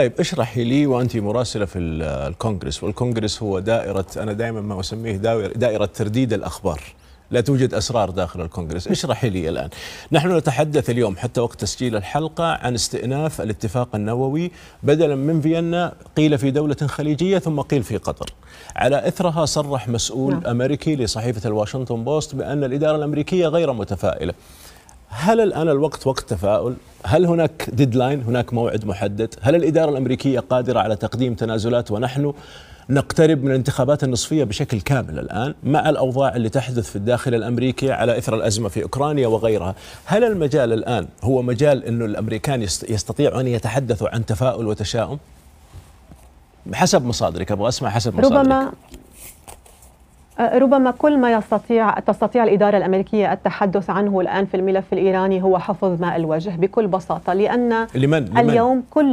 طيب اشرحي لي وانت مراسله في الكونغرس والكونغرس هو دائره انا دائما ما اسميه دائره ترديد الاخبار لا توجد اسرار داخل الكونغرس اشرحي لي الان نحن نتحدث اليوم حتى وقت تسجيل الحلقه عن استئناف الاتفاق النووي بدلا من فيينا قيل في دوله خليجيه ثم قيل في قطر على اثرها صرح مسؤول نعم. امريكي لصحيفه الواشنطن بوست بان الاداره الامريكيه غير متفائله هل الآن الوقت وقت تفاؤل؟ هل هناك ديدلاين؟ هناك موعد محدد؟ هل الإدارة الأمريكية قادرة على تقديم تنازلات ونحن نقترب من الانتخابات النصفية بشكل كامل الآن مع الأوضاع اللي تحدث في الداخل الأمريكي على إثر الأزمة في أوكرانيا وغيرها هل المجال الآن هو مجال أنه الأمريكان يستطيعوا أن يتحدثوا عن تفاؤل وتشاؤم؟ حسب مصادرك أبغى أسمع حسب مصادرك ربما ربما كل ما يستطيع تستطيع الإدارة الأمريكية التحدث عنه الآن في الملف الإيراني هو حفظ ماء الوجه بكل بساطة لأن لمن؟ لمن؟ اليوم كل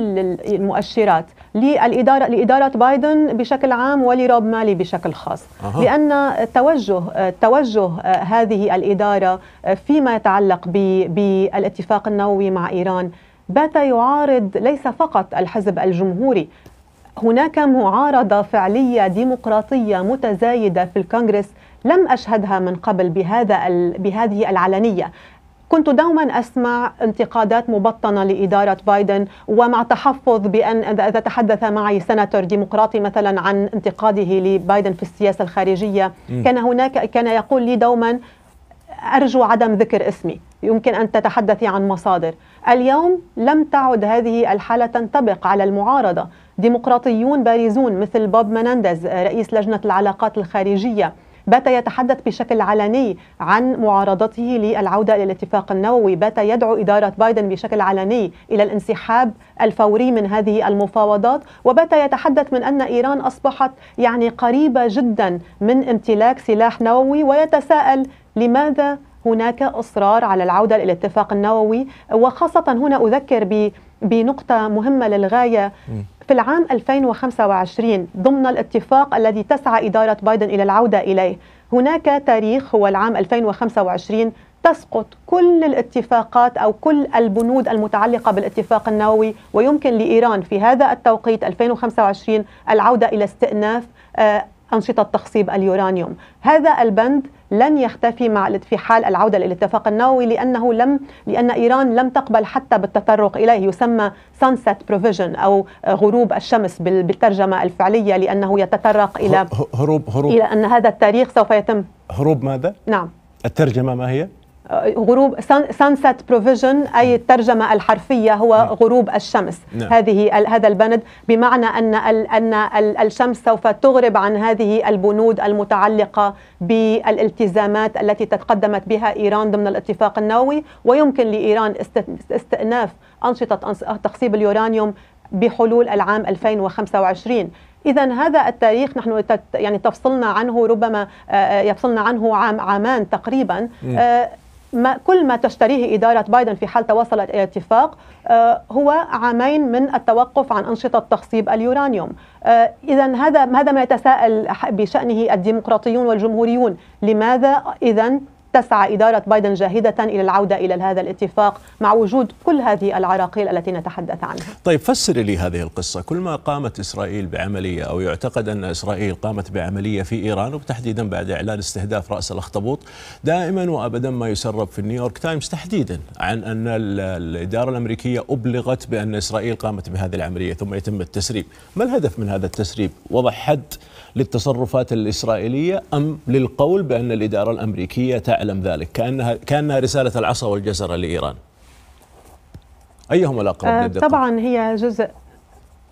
المؤشرات للإدارة لإدارة بايدن بشكل عام ولروب مالي بشكل خاص أه. لأن توجه توجه هذه الإدارة فيما يتعلق بالاتفاق النووي مع إيران بات يعارض ليس فقط الحزب الجمهوري هناك معارضة فعلية ديمقراطية متزايدة في الكونغرس لم أشهدها من قبل بهذا بهذه العلنية كنت دوما اسمع انتقادات مبطنه لاداره بايدن ومع تحفظ بان اذا تحدث معي سناتور ديمقراطي مثلا عن انتقاده لبايدن في السياسه الخارجيه كان هناك كان يقول لي دوما ارجو عدم ذكر اسمي يمكن ان تتحدثي عن مصادر اليوم لم تعد هذه الحاله تنطبق على المعارضه ديمقراطيون بارزون مثل بوب منانديز رئيس لجنة العلاقات الخارجية بات يتحدث بشكل علني عن معارضته للعودة إلى الاتفاق النووي بات يدعو إدارة بايدن بشكل علني إلى الانسحاب الفوري من هذه المفاوضات وبات يتحدث من أن إيران أصبحت يعني قريبة جدا من امتلاك سلاح نووي ويتساءل لماذا هناك إصرار على العودة إلى الاتفاق النووي وخاصة هنا أذكر بنقطة مهمة للغاية في العام 2025 ضمن الاتفاق الذي تسعى إدارة بايدن إلى العودة إليه هناك تاريخ هو العام 2025 تسقط كل الاتفاقات او كل البنود المتعلقه بالاتفاق النووي ويمكن لايران في هذا التوقيت 2025 العوده الى استئناف آه، أنشطة تخصيب اليورانيوم هذا البند لن يختفي مع في حال العودة للاتفاق النووي لأنه لم لأن إيران لم تقبل حتى بالتطرق إليه يسمى sunset provision أو غروب الشمس بالترجمة الفعلية لأنه يتطرق إلى هروب هروب إلى أن هذا التاريخ سوف يتم هروب ماذا؟ نعم الترجمة ما هي؟ غروب sunset بروفيجن أي الترجمة الحرفية هو غروب الشمس نعم. هذه هذا البند بمعنى أن أن الشمس سوف تغرب عن هذه البنود المتعلقة بالالتزامات التي تقدمت بها إيران ضمن الاتفاق النووي ويمكن لإيران استئناف أنشطة تخصيب اليورانيوم بحلول العام 2025 إذا هذا التاريخ نحن يعني تفصلنا عنه ربما آه، آه، يفصلنا عنه عام عامان تقريبا ما كل ما تشتريه إدارة بايدن في حال توصلت إلى اتفاق آه، هو عامين من التوقف عن أنشطة تخصيب اليورانيوم آه، إذا هذا هذا ما يتساءل بشأنه الديمقراطيون والجمهوريون لماذا إذا تسعى إدارة بايدن جاهدة إلى العودة إلى هذا الاتفاق مع وجود كل هذه العراقيل التي نتحدث عنها طيب فسر لي هذه القصة كل ما قامت إسرائيل بعملية أو يعتقد أن إسرائيل قامت بعملية في إيران وتحديدا بعد إعلان استهداف رأس الأخطبوط دائما وأبدا ما يسرب في النيويورك تايمز تحديدا عن أن الإدارة الأمريكية أبلغت بأن إسرائيل قامت بهذه العملية ثم يتم التسريب ما الهدف من هذا التسريب وضع حد للتصرفات الإسرائيلية أم للقول بأن الإدارة الأمريكية تعلم ذلك كأنها, كأنها رسالة العصا والجزرة لإيران أيهما الأقرب آه للدقة؟ طبعا هي جزء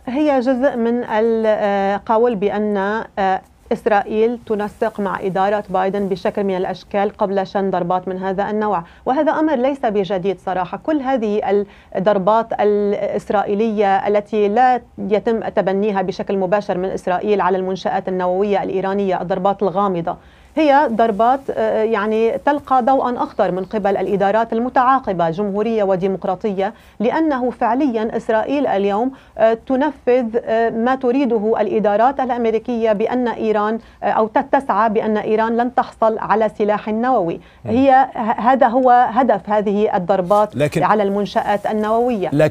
هي جزء من القول آه، بأن آه، إسرائيل تنسق مع إدارة بايدن بشكل من الأشكال قبل شن ضربات من هذا النوع وهذا أمر ليس بجديد صراحة كل هذه الضربات الإسرائيلية التي لا يتم تبنيها بشكل مباشر من إسرائيل على المنشآت النووية الإيرانية الضربات الغامضة هي ضربات آه، آه، يعني تلقى ضوءا أخضر من قبل الإدارات المتعاقبة جمهورية وديمقراطية لأنه فعليا إسرائيل اليوم آه، تنفذ ما تريده الإدارات الأمريكية بأن إيران أو تسعى بأن إيران لن تحصل على سلاح نووي هي هذا هو هدف هذه الضربات لكن على المنشآت النووية لكن